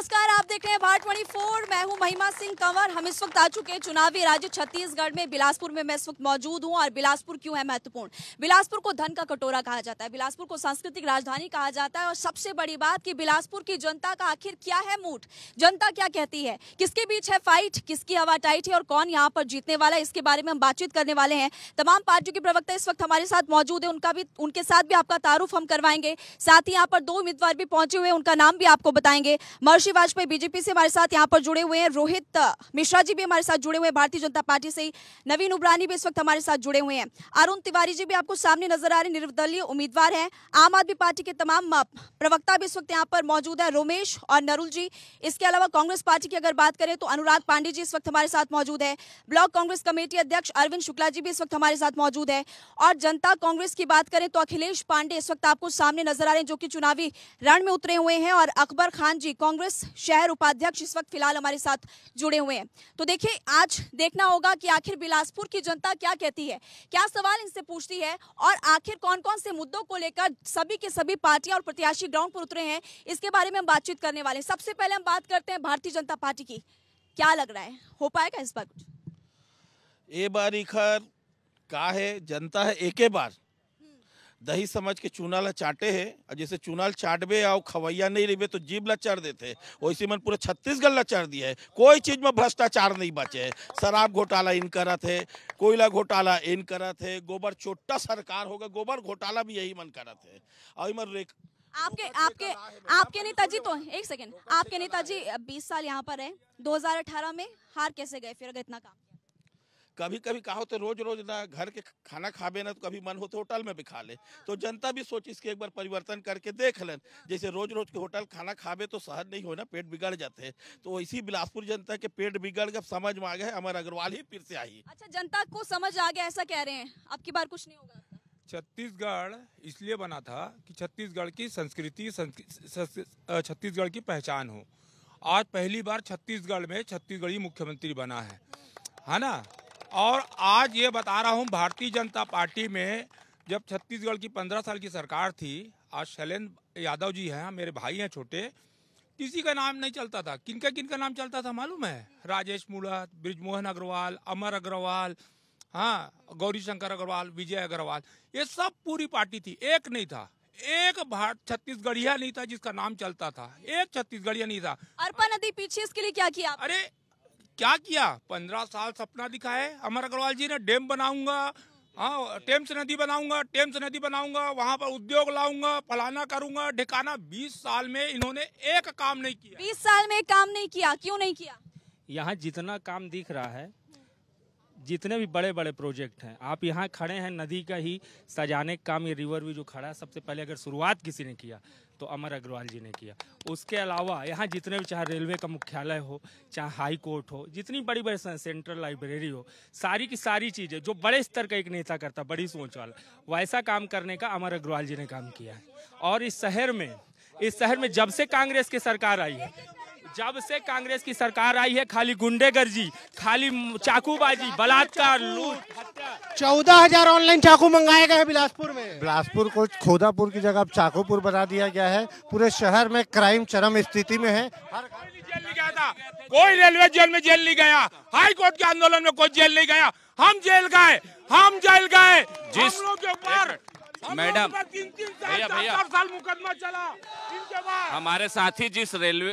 नमस्कार आप देख रहे हैं भारत ट्वेंटी फोर मैं हूं महिमा सिंह कंवर हम इस वक्त आ चुके हैं चुनावी राज्य छत्तीसगढ़ में बिलासपुर में मैं इस वक्त मौजूद हूं और बिलासपुर क्यों है महत्वपूर्ण बिलासपुर को धन का कटोरा कहा जाता है बिलासपुर को सांस्कृतिक राजधानी कहा जाता है और सबसे बड़ी बात की बिलासपुर की जनता का आखिर क्या है मूठ जनता क्या कहती है किसके बीच है फाइट किसकी हवा टाइट है और कौन यहाँ पर जीतने वाला है इसके बारे में हम बातचीत करने वाले हैं तमाम पार्टियों के प्रवक्ता इस वक्त हमारे साथ मौजूद है उनका भी उनके साथ भी आपका तारुफ हम करवाएंगे साथ ही यहाँ पर दो उम्मीदवार भी पहुंचे हुए उनका नाम भी आपको बताएंगे मर्शी मीनाक्षी वाजपेयी बीजेपी से हमारे साथ यहाँ पर जुड़े हुए हैं रोहित मिश्रा जी भी हमारे साथ जुड़े हुए हैं भारतीय जनता पार्टी से नवीन उबरानी भी इस वक्त हमारे साथ जुड़े हुए हैं अरुण तिवारी जी भी आपको सामने नजर आ रहे निर्दलीय उम्मीदवार हैं आम आदमी पार्टी के तमाम प्रवक्ता भी इस वक्त यहाँ पर मौजूद है रोमेश और नरुल जी इसके अलावा कांग्रेस पार्टी की अगर बात करें तो अनुराग पांडे जी इस वक्त हमारे साथ मौजूद है ब्लॉक कांग्रेस कमेटी अध्यक्ष अरविंद शुक्ला जी भी इस वक्त हमारे साथ मौजूद है और जनता कांग्रेस की बात करें तो अखिलेश पांडे इस वक्त आपको सामने नजर आ रहे हैं जो कि चुनावी रण में उतरे हुए हैं और अकबर खान जी कांग्रेस शहर उपाध्यक्ष इस वक्त फिलहाल हमारे साथ जुड़े हुए हैं तो देखिए आज देखना होगा कि आखिर बिलासपुर की जनता क्या कहती है क्या सवाल इनसे पूछती है और आखिर कौन कौन से मुद्दों को लेकर सभी के सभी पार्टियां और प्रत्याशी ग्राउंड पर उतरे हैं इसके बारे में हम बातचीत करने वाले हैं सबसे पहले हम बात करते हैं भारतीय जनता पार्टी की क्या लग रहा है हो पाएगा इस बार कुछ ये बार इखर का है जनता है एक बार दही समझ के चूना ला चाटे है और जैसे चूना चाटबे और खवैया नहीं रहे तो जीभ ला चढ़ देते वैसे मन पूरे छत्तीसगढ़ ला चढ़ दिया है कोई चीज में भ्रष्टाचार नहीं बचे है शराब घोटाला इन करत है कोयला घोटाला इन करत है गोबर छोटा सरकार होगा गोबर घोटाला भी यही मन करत है और इमर आपके आपके आपके नेताजी तो एक सेकेंड आपके जी बीस साल यहाँ पर है अठारह में हार कैसे गए फिर अगर इतना काम कभी कभी कहा तो रोज रोज ना घर के खाना खाबे ना तो कभी मन हो तो होटल में भी खा ले हाँ। तो जनता भी सोच इसके एक बार परिवर्तन करके देख लें जैसे रोज रोज के होटल खाना खाबे तो शहर नहीं हो ना पेट बिगड़ जाते हैं तो इसी बिलासपुर जनता के पेट बिगड़ गए समझ में आ गए अमर अग्रवाल ही फिर से आई अच्छा जनता को समझ आ गया ऐसा कह रहे हैं आपकी बार कुछ नहीं होगा छत्तीसगढ़ इसलिए बना था कि छत्तीसगढ़ की संस्कृति छत्तीसगढ़ की पहचान हो आज पहली बार छत्तीसगढ़ में छत्तीसगढ़ी मुख्यमंत्री बना है है ना और आज ये बता रहा हूँ भारतीय जनता पार्टी में जब छत्तीसगढ़ की पंद्रह साल की सरकार थी आज शैलेंद्र यादव जी हैं मेरे भाई हैं छोटे किसी का नाम नहीं चलता था किनका किनका नाम चलता था मालूम है राजेश मूलत ब्रिजमोहन अग्रवाल अमर अग्रवाल हाँ गौरी शंकर अग्रवाल विजय अग्रवाल ये सब पूरी पार्टी थी एक नहीं था एक भारत छत्तीसगढ़िया नहीं था जिसका नाम चलता था एक छत्तीसगढ़िया नहीं था अर्पा नदी पीछे इसके लिए क्या किया अरे क्या किया पंद्रह साल सपना दिखा है अमर अग्रवाल जी ने डैम बनाऊंगा हाँ टेम्स नदी बनाऊंगा टेम्स नदी बनाऊंगा वहाँ पर उद्योग लाऊंगा फलाना करूंगा ढिकाना बीस साल में इन्होंने एक काम नहीं किया बीस साल में काम नहीं किया क्यों नहीं किया यहाँ जितना काम दिख रहा है जितने भी बड़े बड़े प्रोजेक्ट हैं आप यहाँ खड़े हैं नदी का ही सजाने का काम ये रिवर भी जो खड़ा है सबसे पहले अगर शुरुआत किसी ने किया तो अमर अग्रवाल जी ने किया उसके अलावा यहाँ जितने भी चाहे रेलवे का मुख्यालय हो चाहे हाई कोर्ट हो जितनी बड़ी बड़ी सेंट्रल लाइब्रेरी हो सारी की सारी चीज़ें जो बड़े स्तर का एक नेता करता बड़ी सोच वाला वैसा काम करने का अमर अग्रवाल जी ने काम किया है और इस शहर में इस शहर में जब से कांग्रेस की सरकार आई है जब से कांग्रेस की सरकार आई है खाली गुंडेगर्जी खाली चाकूबाजी बलात्कार लूट चौदह हजार ऑनलाइन चाकू मंगाए गए बिलासपुर में बिलासपुर को खोदापुर की जगह अब चाकूपुर बना दिया गया है पूरे शहर में क्राइम चरम स्थिति में है हर जेल नहीं गया था कोई रेलवे जेल में जेल नहीं गया हाई कोर्ट के आंदोलन में कोई जेल नहीं गया हम जेल गए हम जेल गए जिस के ऊपर मैडम भैया भैया साल मुकदमा चला हमारे साथी जिस रेलवे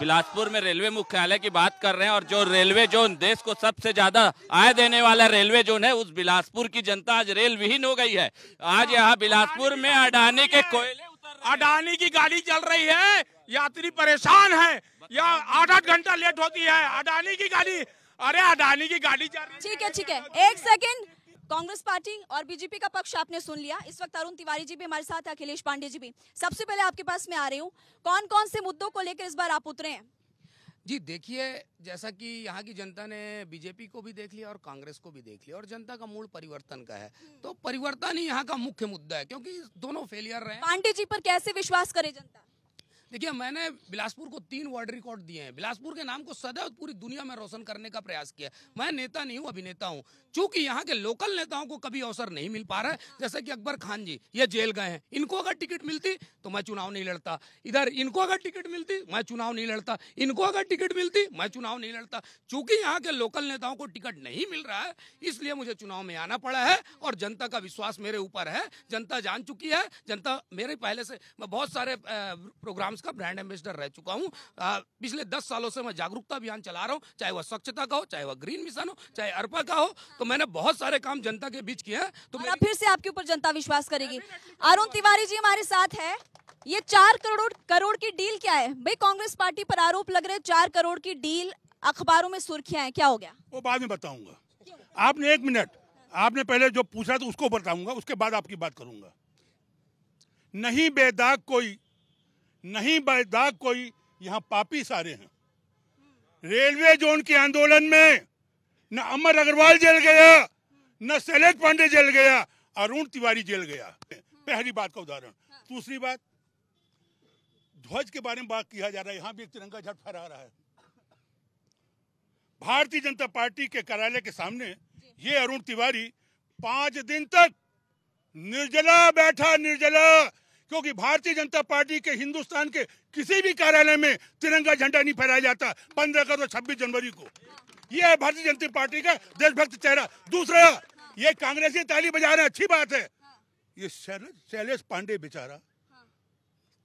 बिलासपुर में रेलवे मुख्यालय की बात कर रहे हैं और जो रेलवे जोन देश को सबसे ज्यादा आय देने वाला रेलवे जोन है उस बिलासपुर की जनता आज रेल विहीन हो गई है आज यहाँ बिलासपुर में अडानी के कोयले अडानी की गाड़ी चल रही है यात्री परेशान है या आठ आठ घंटा लेट होती है अडानी की गाड़ी अरे अडानी की गाड़ी चल रही है ठीक है ठीक है एक सेकेंड कांग्रेस पार्टी और बीजेपी का पक्ष आपने सुन लिया इस वक्त अरुण तिवारी जी भी हमारे साथ है अखिलेश पांडे जी भी सबसे पहले आपके पास मैं आ रही हूँ कौन कौन से मुद्दों को लेकर इस बार आप उतरे हैं जी देखिए जैसा कि यहाँ की जनता ने बीजेपी को भी देख लिया और कांग्रेस को भी देख लिया और जनता का मूल परिवर्तन का है तो परिवर्तन ही यहाँ का मुख्य मुद्दा है क्योंकि दोनों फेलियर रहे पांडे जी पर कैसे विश्वास करे जनता देखिए मैंने बिलासपुर को तीन वर्ल्ड रिकॉर्ड दिए हैं बिलासपुर के नाम को सदैव पूरी दुनिया में रोशन करने का प्रयास किया मैं नेता नहीं हूँ अभिनेता हूँ चूंकि यहाँ के लोकल नेताओं को कभी अवसर नहीं मिल पा रहा है जैसे कि अकबर खान जी ये जेल गए हैं इनको अगर टिकट मिलती तो मैं चुनाव नहीं लड़ता इधर इनको अगर टिकट मिलती मैं चुनाव नहीं लड़ता इनको अगर टिकट मिलती मैं चुनाव नहीं लड़ता चूंकि यहाँ के लोकल नेताओं को टिकट नहीं मिल रहा है इसलिए मुझे चुनाव में आना पड़ा है और जनता का विश्वास मेरे ऊपर है जनता जान चुकी है जनता मेरे पहले से बहुत सारे प्रोग्राम का ब्रांड एम्बेसडर रह चुका हूँ पिछले दस सालों से मैं जागरूकता अभियान चला रहा हूँ चाहे वह स्वच्छता का हो चाहे वह ग्रीन मिशन हो चाहे अर्पा का हो तो मैंने बहुत सारे काम जनता के बीच किए तो फिर से आपके ऊपर जनता विश्वास करेगी अरुण तिवारी जी हमारे साथ है ये चार करोड़ करोड़ की डील क्या है भाई कांग्रेस पार्टी पर आरोप लग रहे चार करोड़ की डील अखबारों में सुर्खियां हैं क्या हो गया वो बाद में बताऊंगा आपने एक मिनट आपने पहले जो पूछा तो उसको बताऊंगा उसके बाद आपकी बात करूंगा नहीं बेदाग कोई नहीं बैदाग कोई यहाँ पापी सारे हैं रेलवे जोन के आंदोलन में न अमर अग्रवाल जेल गया न शैलेश पांडे जेल गया अरुण तिवारी जेल गया पहली बात का उदाहरण दूसरी बात ध्वज के बारे में बात किया जा रहा है यहाँ भी एक तिरंगा झट फहरा रहा है भारतीय जनता पार्टी के कार्यालय के सामने ये अरुण तिवारी पांच दिन तक निर्जला बैठा निर्जला क्योंकि भारतीय जनता पार्टी के हिंदुस्तान के किसी भी कार्यालय में तिरंगा झंडा नहीं फहराया जाता पंद्रह अगस्त और छब्बीस जनवरी को यह है भारतीय जनता पार्टी का देशभक्त चेहरा दूसरा ये कांग्रेसी ताली बजा रहे अच्छी बात है ये शैलेश पांडे बेचारा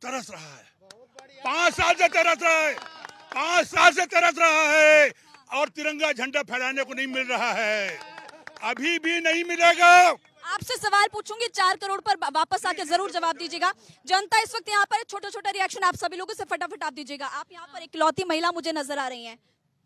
तरस रहा है पांच साल से तरस रहा है पांच साल से तरस रहा है और तिरंगा झंडा फहराने को नहीं मिल रहा है अभी भी नहीं मिलेगा आपसे सवाल पूछूंगी चार करोड़ पर वापस आके जरूर जवाब दीजिएगा जनता इस वक्त यहाँ पर छोटा छोटा रिएक्शन आप सभी लोगों से फटाफट आप दीजिएगा आप यहाँ पर इकलौती महिला मुझे नजर आ रही है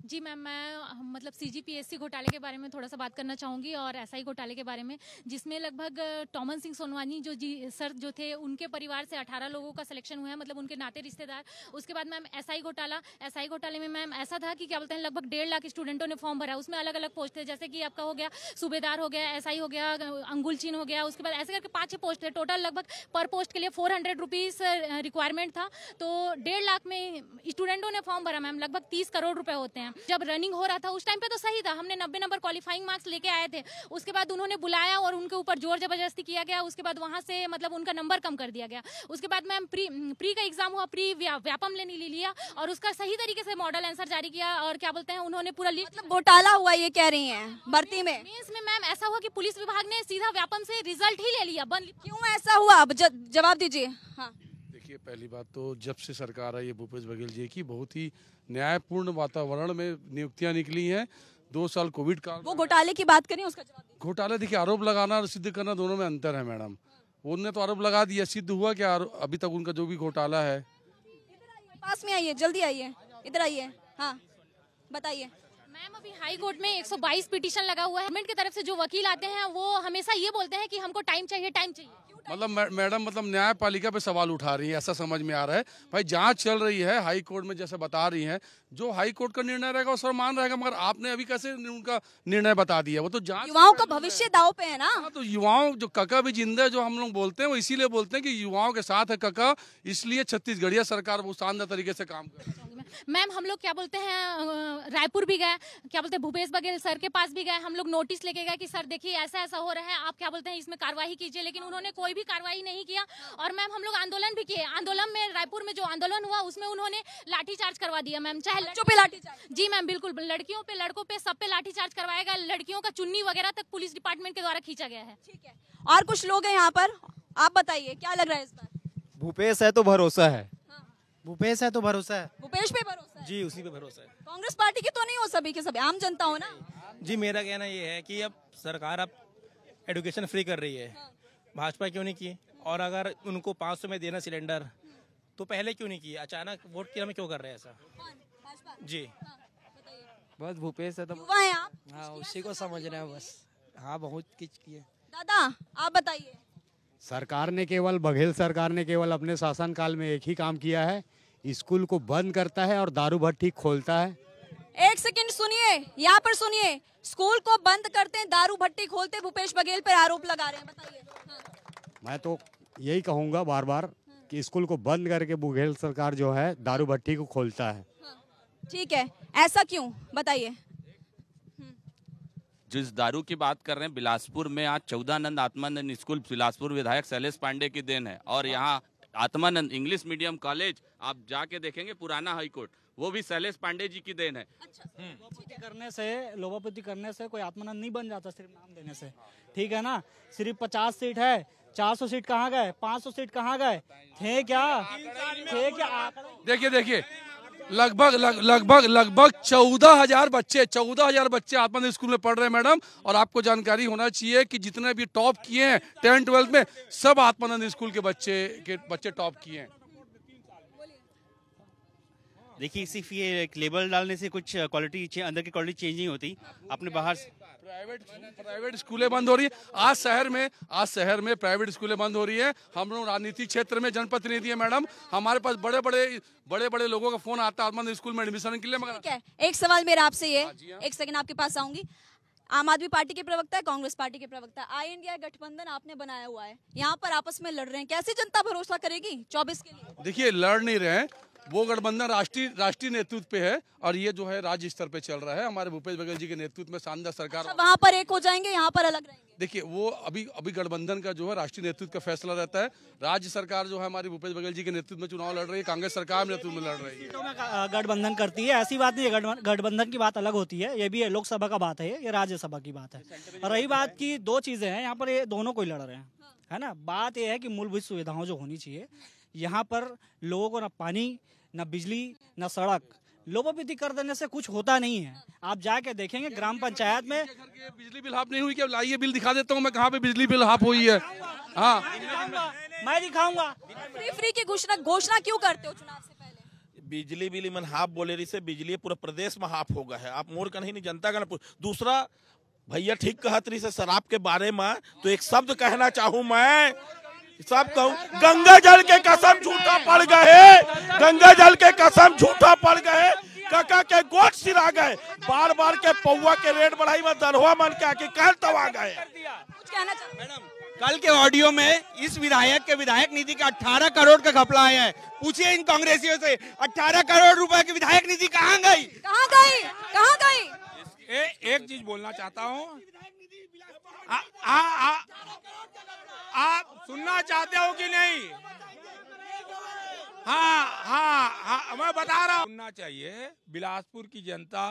जी मैम मैं मतलब सीजीपीएससी घोटाले के बारे में थोड़ा सा बात करना चाहूँगी और एसआई घोटाले के बारे में जिसमें लगभग टॉमन सिंह सोनवानी जो जी सर जो थे उनके परिवार से 18 लोगों का सिलेक्शन हुआ है मतलब उनके नाते रिश्तेदार उसके बाद मैम एसआई घोटाला एसआई घोटाले में मैम ऐसा था कि क्या बोलते हैं लगभग डेढ़ लाख स्टूडेंटों ने फॉर्म भरा उसमें अलग अलग पोस्ट थे जैसे कि आपका हो गया सूबेदार हो गया एस हो गया अंगुल हो गया उसके बाद ऐसे करके पाँच ही पोस्ट थे टोटल लगभग पर पोस्ट के लिए फोर हंड्रेड रिक्वायरमेंट था तो डेढ़ लाख में स्टूडेंटों ने फॉर्म भरा मैम लगभग तीस करोड़ रुपये होते हैं हैं जब रनिंग हो रहा था उस टाइम पे तो सही था हमने नब्बे नंबर क्वालिफाइंग मार्क्स लेके आए थे उसके बाद उन्होंने बुलाया और उनके ऊपर जोर जबरदस्ती किया गया उसके बाद वहाँ से मतलब उनका नंबर कम कर दिया गया उसके बाद मैम प्री प्री का एग्जाम हुआ प्री व्यापम लेने ले लिया और उसका सही तरीके से मॉडल आंसर जारी किया और क्या बोलते हैं उन्होंने पूरा मतलब घोटाला हुआ ये कह रही है भर्ती में इसमें मैम ऐसा हुआ की पुलिस विभाग ने सीधा व्यापम से रिजल्ट ही ले लिया बंद क्यों ऐसा हुआ जवाब दीजिए हाँ देखिए पहली बात तो जब से सरकार आई है भूपेश बघेल जी की बहुत ही न्यायपूर्ण वातावरण में नियुक्तियां निकली हैं दो साल कोविड काल वो घोटाले की बात करें उसका जवाब घोटाले देखिए आरोप लगाना और सिद्ध करना दोनों में अंतर है मैडम उनने तो आरोप लगा दिया सिद्ध हुआ क्या अभी तक उनका जो भी घोटाला है पास में आइए जल्दी आइए इधर आइए हाँ बताइए मैम अभी हाई कोर्ट में 122 पिटीशन लगा हुआ है गवर्नमेंट की तरफ से जो वकील आते हैं वो हमेशा ये बोलते हैं कि हमको टाइम चाहिए टाइम चाहिए मतलब मैडम मतलब न्यायपालिका पे सवाल उठा रही है ऐसा समझ में आ रहा है भाई जांच चल रही है हाई कोर्ट में जैसे बता रही हैं जो हाई कोर्ट का निर्णय रहेगा वो सर्वमान रहेगा मगर आपने अभी कैसे उनका निर्णय बता दिया वो तो जांच तो युवाओं का भविष्य दाव पे है ना हाँ, तो युवाओं जो कका भी जिंदा जो हम लोग बोलते हैं वो इसीलिए बोलते हैं कि युवाओं के साथ है कका इसलिए छत्तीसगढ़िया सरकार वो शानदार तरीके से काम कर रही है मैम हम लोग क्या बोलते हैं रायपुर भी गए क्या बोलते हैं भूपेश बघेल सर के पास भी गए हम लोग नोटिस लेके गए कि सर देखिए ऐसा ऐसा हो रहा है आप क्या बोलते हैं इसमें कार्रवाई कीजिए लेकिन उन्होंने कोई भी कार्रवाई नहीं किया और मैम हम लोग आंदोलन भी किए आंदोलन में रायपुर में जो आंदोलन हुआ उसमें उन्होंने लाठीचार्ज करवा दिया मैम चाहे लड़कियों पे लाठीचार्ज जी मैम बिल्कुल लड़कियों पे लड़कों पे सब पे लाठीचार्ज करवाया गया लड़कियों का चुन्नी वगैरह तक पुलिस डिपार्टमेंट के द्वारा खींचा गया है ठीक है और कुछ लोग है यहाँ पर आप बताइए क्या लग रहा है इस बार भूपेश है तो भरोसा है भूपेश है तो भरोसा है भूपेश पे भरोसा है जी उसी पे भरोसा है कांग्रेस पार्टी की तो नहीं हो सभी के सभी आम जनता हो ना जी मेरा कहना ये है कि अब सरकार अब एडुकेशन फ्री कर रही है हाँ। भाजपा क्यों नहीं की और अगर उनको पाँच में देना सिलेंडर तो पहले क्यों नहीं किया अचानक वोट किया क्यों कर रहे हैं ऐसा जी हाँ, बस भूपेश है तो हाँ उसी को समझ रहे हैं बस हाँ बहुत किच किए दादा आप बताइए सरकार ने केवल बघेल सरकार ने केवल अपने शासनकाल में एक ही काम किया है स्कूल को बंद करता है और दारू भट्टी खोलता है एक सेकंड सुनिए यहाँ पर सुनिए स्कूल को बंद करते हैं दारू भट्टी खोलते भूपेश बघेल पर आरोप लगा रहे हैं बताइए हाँ। मैं तो यही कहूँगा बार बार कि स्कूल को बंद करके बुघेल सरकार जो है दारू भट्टी को खोलता है हाँ। ठीक हाँ। है ऐसा क्यों बताइए जिस दारू की बात कर रहे हैं बिलासपुर में आज चौदानंद आत्मानंद स्कूल बिलासपुर विधायक शैलेश पांडे की देन है और हाँ। यहाँ आत्मानंद इंग्लिश मीडियम कॉलेज आप जाके देखेंगे पुराना हाईकोर्ट वो भी शैलेश पांडे जी की देन है अच्छा हम्म। करने से लोभापति करने से कोई आत्मानंद नहीं बन जाता सिर्फ नाम देने से ठीक है ना सिर्फ पचास सीट है चार सौ सीट कहाँ गए पाँच सौ सीट कहाँ गए थे क्या थे क्या देखिए देखिए लगभग लगभग लगभग चौदह हजार बच्चे चौदह हजार बच्चे आत्मानंद स्कूल में पढ़ रहे हैं मैडम और आपको जानकारी होना चाहिए कि जितने भी टॉप किए हैं टेंथ ट्वेल्थ में सब आत्मानंद स्कूल के बच्चे के बच्चे टॉप किए हैं देखिए सिर्फ ये लेबल डालने से कुछ क्वालिटी अंदर की क्वालिटी चेंज नहीं होती आपने बाहर प्राइवेट प्राइवेट स्कूलें बंद हो रही है आज शहर में आज शहर में प्राइवेट स्कूलें बंद हो रही है हम लोग राजनीति क्षेत्र में जनप्रतिनिधि है मैडम हमारे पास बड़े बड़े बड़े बड़े लोगों का फोन आता है स्कूल में एडमिशन के लिए मगर एक सवाल मेरा आपसे ये हाँ, हाँ। एक सेकंड आपके पास आऊंगी आम आदमी पार्टी के प्रवक्ता है कांग्रेस पार्टी के प्रवक्ता आई इंडिया गठबंधन आपने बनाया हुआ है यहाँ पर आपस में लड़ रहे हैं कैसे जनता भरोसा करेगी चौबीस के लिए देखिए लड़ नहीं रहे हैं वो गठबंधन राष्ट्रीय राष्ट्रीय नेतृत्व पे है और ये जो है राज्य स्तर पे चल रहा है हमारे भूपेश बघेल जी के नेतृत्व में शानदार सरकार अच्छा, वहाँ पर एक हो जाएंगे यहाँ पर अलग देखिए वो अभी अभी गठबंधन का जो है राष्ट्रीय नेतृत्व का फैसला रहता है राज्य सरकार जो है हमारी भूपेश बघेल जी के नेतृत्व में चुनाव लड़ रही है कांग्रेस सरकार नेतृत्व में लड़ रही है गठबंधन करती है ऐसी बात नहीं है गठबंधन की बात अलग होती है ये भी है लोकसभा का बात है ये राज्यसभा की बात है और रही बात की दो चीजें हैं यहाँ पर ये दोनों को ही लड़ रहे हैं है ना बात यह है कि मूलभूत सुविधाओं जो होनी चाहिए यहाँ पर लोगों को ना पानी ना बिजली ना सड़क लोपोपीति कर देने से कुछ होता नहीं है आप जाके देखेंगे ग्राम पंचायत में बिजली बिल हाफ नहीं हुई क्या लाइए बिल दिखा देता हूँ मैं कहाँ पे बिजली बिल हाफ हुई है हाँ मैं दिखाऊंगा फ्री फ्री की घोषणा घोषणा क्यों करते हो चुनाव से बिजली बिल इमन हाफ बोले रही से बिजली पूरा प्रदेश में हाफ हो गया है आप मोर का नहीं जनता का दूसरा भैया ठीक कहा से शराब के बारे में तो एक शब्द कहना चाहूँ मैं सब कहूँ गंगा जल के कसम झूठा पड़ गए गंगा जल के कसम झूठा पड़ गए काका के गोट सिरा गए बार बार के पौवा के रेट बढ़ाई में दरवा मन के आके कल आ गए कल के ऑडियो में इस विधायक के विधायक निधि का अठारह करोड़ का घपला आया है पूछिए इन कांग्रेसियों से अठारह करोड़ रुपए की विधायक निधि कहाँ गई कहाँ गई कहाँ गई एक चीज बोलना चाहता हूँ आप सुनना चाहते हो कि नहीं हाँ हाँ हाँ मैं बता रहा हूँ सुनना चाहिए बिलासपुर की जनता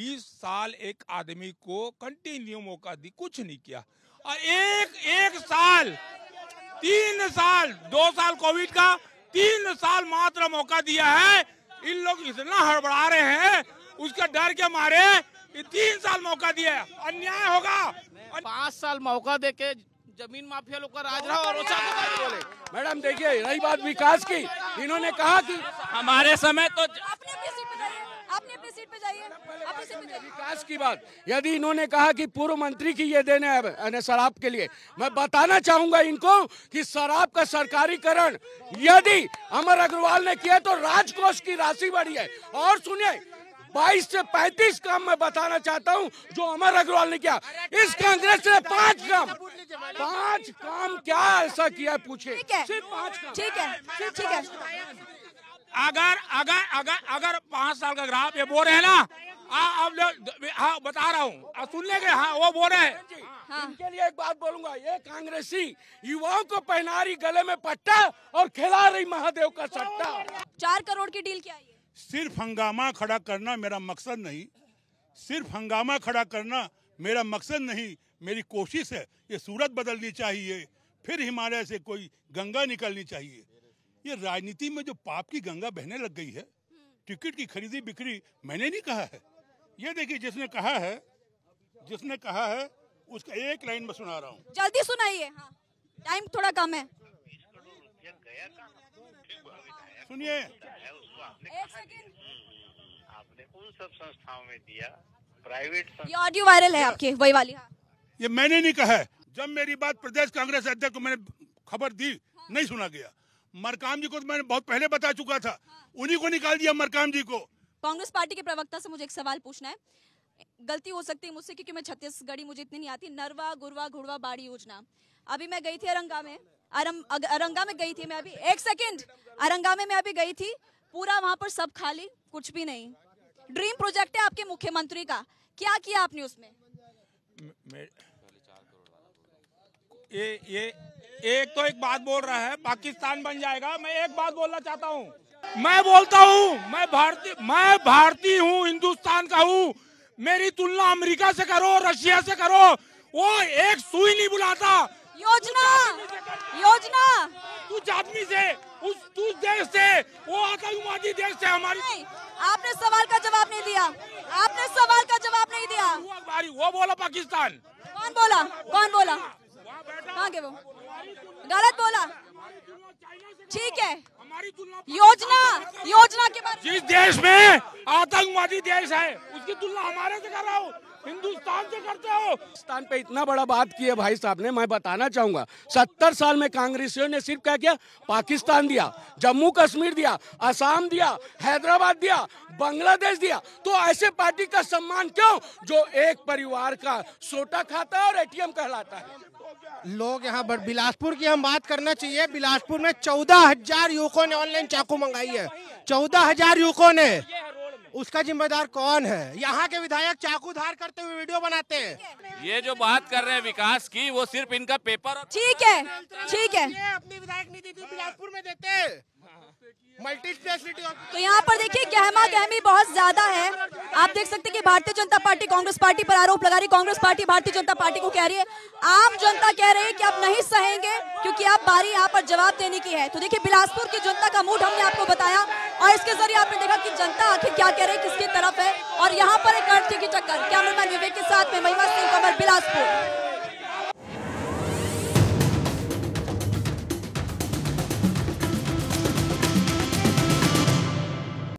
20 साल एक आदमी को कंटिन्यू मौका दी कुछ नहीं किया और एक एक साल तीन साल दो साल कोविड का तीन साल मात्र मौका दिया है इन लोग इतना हड़बड़ा रहे हैं उसके डर के मारे तीन साल मौका दिया अन्याय होगा पाँच साल मौका देके जमीन माफिया लोग का राज रहा और बोले मैडम देखिए रही बात विकास की इन्होंने कहा कि हमारे समय तो विकास की बात यदि इन्होंने कहा कि पूर्व मंत्री की ये देने शराब के लिए मैं बताना चाहूंगा इनको कि शराब का सरकारीकरण यदि अमर अग्रवाल ने किया तो राजकोष की राशि बढ़ी है और सुनिए बाईस से पैंतीस काम मैं बताना चाहता हूँ जो अमर अग्रवाल ने किया इस कांग्रेस ने पांच काम पांच काम क्या ऐसा किया पूछे सिर्फ काम ठीक है ठीक है अगर अगर अगर अगर पांच साल का ग्राहक ये बोल रहे हैं ना आप हाँ बता रहा हूँ सुनने गए हाँ वो बोल रहे हैं हाँ। इनके लिए एक बात बोलूंगा ये कांग्रेसी युवाओं को पहना रही गले में पट्टा और खिला रही महादेव का सट्टा चार करोड़ की डील क्या है सिर्फ हंगामा खड़ा करना मेरा मकसद नहीं सिर्फ हंगामा खड़ा करना मेरा मकसद नहीं मेरी कोशिश है ये सूरत बदलनी चाहिए फिर हिमालय से कोई गंगा निकलनी चाहिए ये राजनीति में जो पाप की गंगा बहने लग गई है टिकट की खरीदी बिक्री मैंने नहीं कहा है ये देखिए जिसने कहा है जिसने कहा है उसका एक लाइन में सुना रहा हूँ जल्दी सुनाइए हाँ। टाइम थोड़ा कम है प्रोजेक्ट गया सुनिए तो एक सेकंड हम्म, आपने उन सब संस्थाओं में दिया प्राइवेट ये ऑडियो वायरल है आपके वही वाली हाँ। ये मैंने नहीं कहा है जब मेरी बात प्रदेश कांग्रेस अध्यक्ष को मैंने खबर दी हाँ। नहीं सुना गया मरकाम जी को तो मैंने बहुत पहले बता चुका था हाँ। उन्हीं को निकाल दिया मरकाम जी को कांग्रेस पार्टी के प्रवक्ता से मुझे एक सवाल पूछना है गलती हो सकती है मुझसे क्योंकि मैं छत्तीसगढ़ी मुझे इतनी नहीं आती नरवा गुरवा घुड़वा बाड़ी योजना अभी मैं गई थी अरंगा में अरंगा में गई थी मैं अभी एक सेकेंड अरंगा में मैं अभी गई थी पूरा वहाँ पर सब खाली कुछ भी नहीं ड्रीम प्रोजेक्ट है आपके मुख्यमंत्री का क्या किया आपने उसमें ये ये एक तो एक बात बोल रहा है पाकिस्तान बन जाएगा मैं एक बात बोलना चाहता हूँ मैं बोलता हूँ मैं भारतीय मैं भारतीय हूँ हिंदुस्तान का हूँ मेरी तुलना अमेरिका से करो रशिया से करो वो एक सुई नहीं बुलाता योजना योजना तू आदमी से उस तू देश से वो आतंकवादी देश से हमारी आपने सवाल का जवाब नहीं दिया आपने सवाल का जवाब नहीं दिया वो बोला पाकिस्तान कौन बोला कौन बोला कहाँ के वो गलत बोला ठीक है योजना मतलब योजना के बारे जिस देश में आतंकवादी देश है उसकी तुलना हमारे से कर रहा हूँ हिंदुस्तान से करते हो हिंदुस्तान पे इतना बड़ा बात किया भाई साहब ने मैं बताना चाहूंगा सत्तर साल में कांग्रेसियों ने सिर्फ क्या किया पाकिस्तान दिया जम्मू कश्मीर दिया असम दिया हैदराबाद दिया बांग्लादेश दिया तो ऐसे पार्टी का सम्मान क्यों जो एक परिवार का सोटा खाता है और एटीएम कहलाता है लोग यहाँ पर बिलासपुर की हम बात करना चाहिए बिलासपुर में चौदह हजार युवकों ने ऑनलाइन चाकू मंगाई है चौदह हजार युवकों ने उसका जिम्मेदार कौन है यहाँ के विधायक चाकू धार करते हुए वीडियो बनाते हैं ये जो बात कर रहे हैं विकास की वो सिर्फ इनका पेपर ठीक है ठीक है अपनी विधायक निधि बिलासपुर में देते मल्टी स्पेशलिटी तो यहाँ पर देखिए गहमा गहमी बहुत ज्यादा है आप देख सकते हैं कि भारतीय जनता पार्टी कांग्रेस पार्टी पर आरोप लगा रही कांग्रेस पार्टी भारतीय जनता पार्टी को कह रही है आम जनता कह रही है कि आप नहीं सहेंगे क्योंकि आप बारी यहाँ पर जवाब देने की है तो देखिए बिलासपुर की जनता का मूड हमने आपको बताया और इसके जरिए आपने देखा कि जनता आखिर क्या कह रही है किसकी तरफ है और यहाँ पर एक अर्थी की टक्कर कैमरामैन विवेक के साथ में महिमा सिंह कमर बिलासपुर